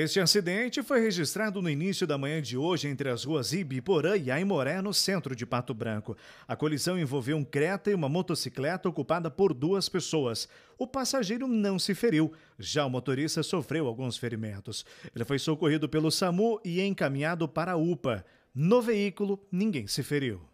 Este acidente foi registrado no início da manhã de hoje entre as ruas Ibiporã e Aimoré, no centro de Pato Branco. A colisão envolveu um Creta e uma motocicleta ocupada por duas pessoas. O passageiro não se feriu, já o motorista sofreu alguns ferimentos. Ele foi socorrido pelo SAMU e encaminhado para a UPA. No veículo, ninguém se feriu.